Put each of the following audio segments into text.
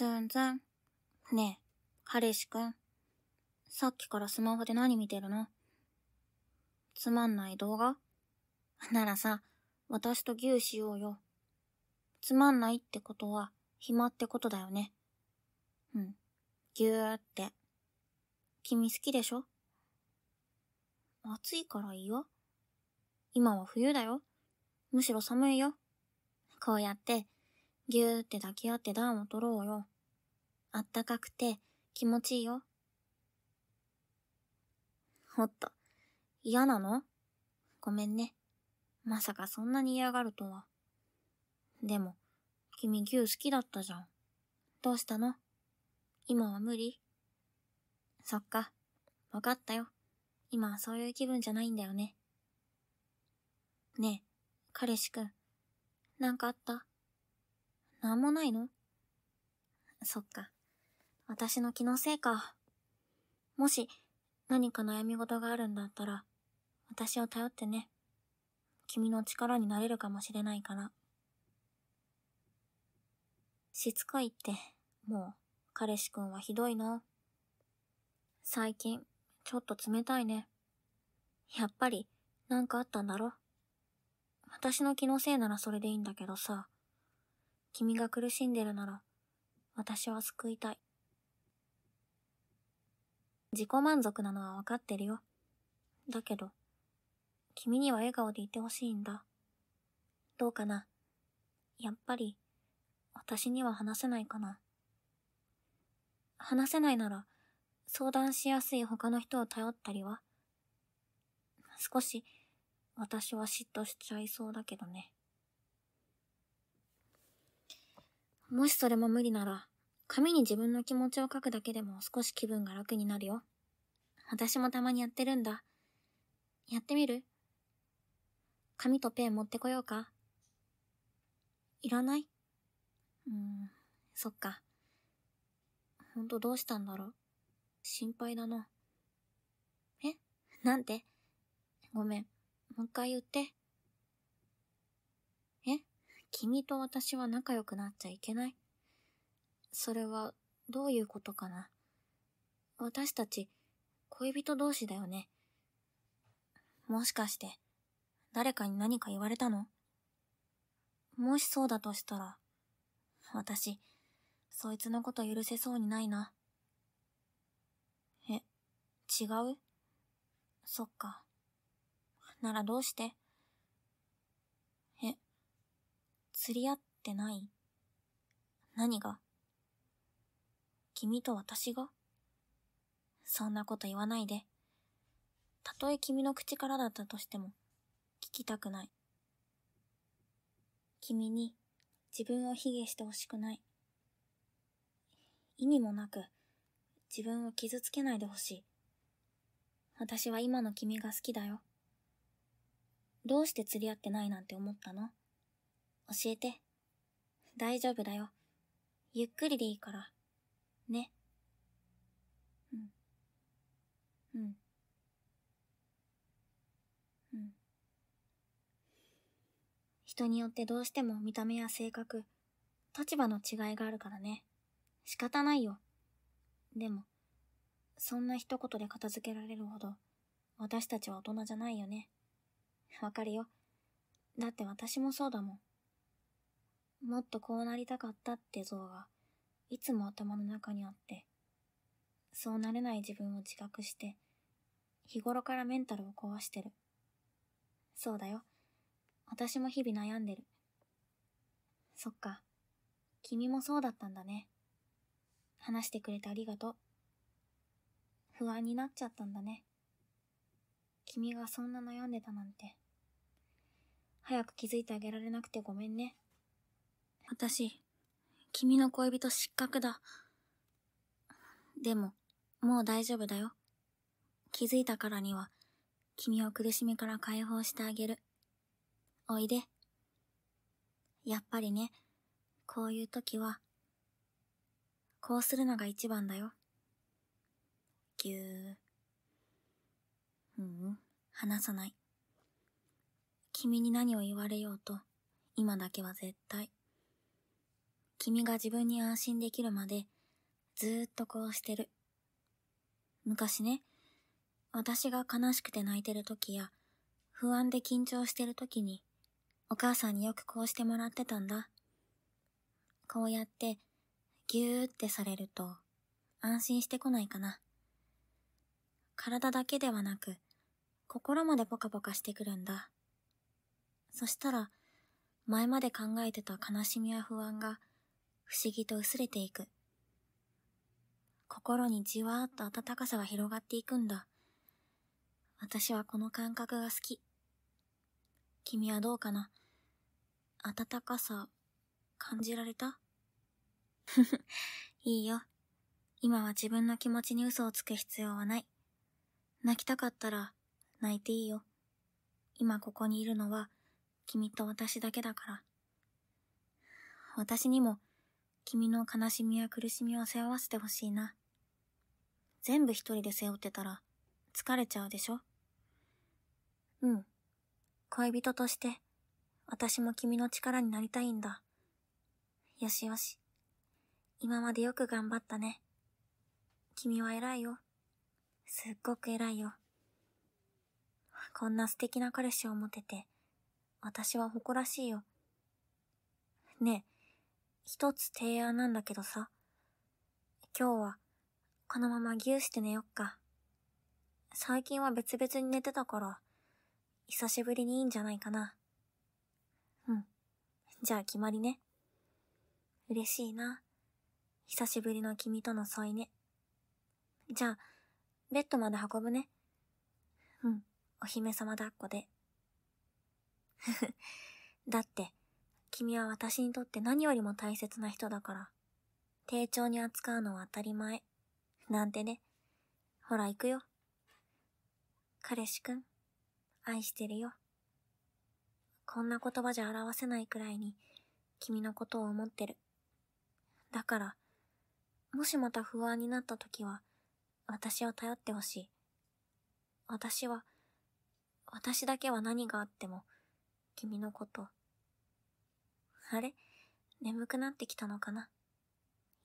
すんん。ねえ、彼氏くん。さっきからスマホで何見てるのつまんない動画ならさ、私と牛しようよ。つまんないってことは、暇ってことだよね。うん。ぎゅーって。君好きでしょ暑いからいいよ。今は冬だよ。むしろ寒いよ。こうやって、ぎゅーって抱き合って暖を取ろうよ。あったかくて気持ちいいよ。おっと、嫌なのごめんね。まさかそんなに嫌がるとは。でも、君牛好きだったじゃん。どうしたの今は無理そっか。わかったよ。今はそういう気分じゃないんだよね。ねえ、彼氏くん。なんかあったなんもないのそっか。私の気のせいか。もし、何か悩み事があるんだったら、私を頼ってね。君の力になれるかもしれないから。しつこいって、もう、彼氏くんはひどいの。最近、ちょっと冷たいね。やっぱり、なんかあったんだろ私の気のせいならそれでいいんだけどさ、君が苦しんでるなら、私は救いたい。自己満足なのはわかってるよ。だけど、君には笑顔でいてほしいんだ。どうかなやっぱり、私には話せないかな。話せないなら、相談しやすい他の人を頼ったりは少し、私は嫉妬しちゃいそうだけどね。もしそれも無理なら、紙に自分の気持ちを書くだけでも少し気分が楽になるよ。私もたまにやってるんだ。やってみる紙とペン持ってこようかいらないうーん、そっか。ほんとどうしたんだろう。心配だな。えなんてごめん。もう一回言って。え君と私は仲良くなっちゃいけないそれは、どういうことかな。私たち、恋人同士だよね。もしかして、誰かに何か言われたのもしそうだとしたら、私、そいつのこと許せそうにないな。え、違うそっか。ならどうしてえ、釣り合ってない何が君と私がそんなこと言わないで。たとえ君の口からだったとしても、聞きたくない。君に自分を卑下してほしくない。意味もなく、自分を傷つけないでほしい。私は今の君が好きだよ。どうして釣り合ってないなんて思ったの教えて。大丈夫だよ。ゆっくりでいいから、ねうんうんうん人によってどうしても見た目や性格立場の違いがあるからね仕方ないよでもそんな一言で片付けられるほど私たちは大人じゃないよねわかるよだって私もそうだもんもっとこうなりたかったって像がいつも頭の中にあって、そうなれない自分を自覚して、日頃からメンタルを壊してる。そうだよ。私も日々悩んでる。そっか。君もそうだったんだね。話してくれてありがとう。不安になっちゃったんだね。君がそんな悩んでたなんて。早く気づいてあげられなくてごめんね。私、君の恋人失格だ。でも、もう大丈夫だよ。気づいたからには、君を苦しみから解放してあげる。おいで。やっぱりね、こういう時は、こうするのが一番だよ。ぎゅー。うん、話さない。君に何を言われようと、今だけは絶対。君が自分に安心できるまで、ずーっとこうしてる。昔ね、私が悲しくて泣いてる時や、不安で緊張してる時に、お母さんによくこうしてもらってたんだ。こうやって、ぎゅーってされると、安心してこないかな。体だけではなく、心までポカポカしてくるんだ。そしたら、前まで考えてた悲しみや不安が、不思議と薄れていく。心にじわーっと暖かさが広がっていくんだ。私はこの感覚が好き。君はどうかな暖かさ、感じられたふふ、いいよ。今は自分の気持ちに嘘をつく必要はない。泣きたかったら、泣いていいよ。今ここにいるのは、君と私だけだから。私にも、君の悲しみや苦しみを背負わせてほしいな。全部一人で背負ってたら、疲れちゃうでしょうん。恋人として、私も君の力になりたいんだ。よしよし。今までよく頑張ったね。君は偉いよ。すっごく偉いよ。こんな素敵な彼氏を持てて、私は誇らしいよ。ねえ、一つ提案なんだけどさ。今日は、このまま牛して寝よっか。最近は別々に寝てたから、久しぶりにいいんじゃないかな。うん。じゃあ決まりね。嬉しいな。久しぶりの君との添い寝、ね。じゃあ、ベッドまで運ぶね。うん。お姫様抱っこで。だって、君は私にとって何よりも大切な人だから。丁重に扱うのは当たり前。なんてね。ほら行くよ。彼氏くん、愛してるよ。こんな言葉じゃ表せないくらいに、君のことを思ってる。だから、もしまた不安になった時は、私を頼ってほしい。私は、私だけは何があっても、君のこと、あれ眠くなってきたのかな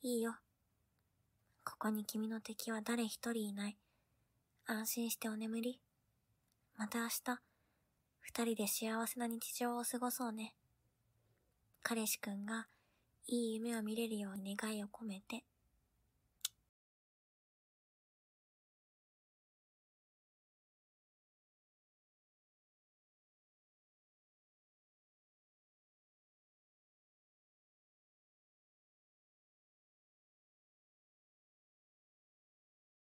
いいよ。ここに君の敵は誰一人いない。安心してお眠り。また明日、二人で幸せな日常を過ごそうね。彼氏くんがいい夢を見れるように願いを込めて。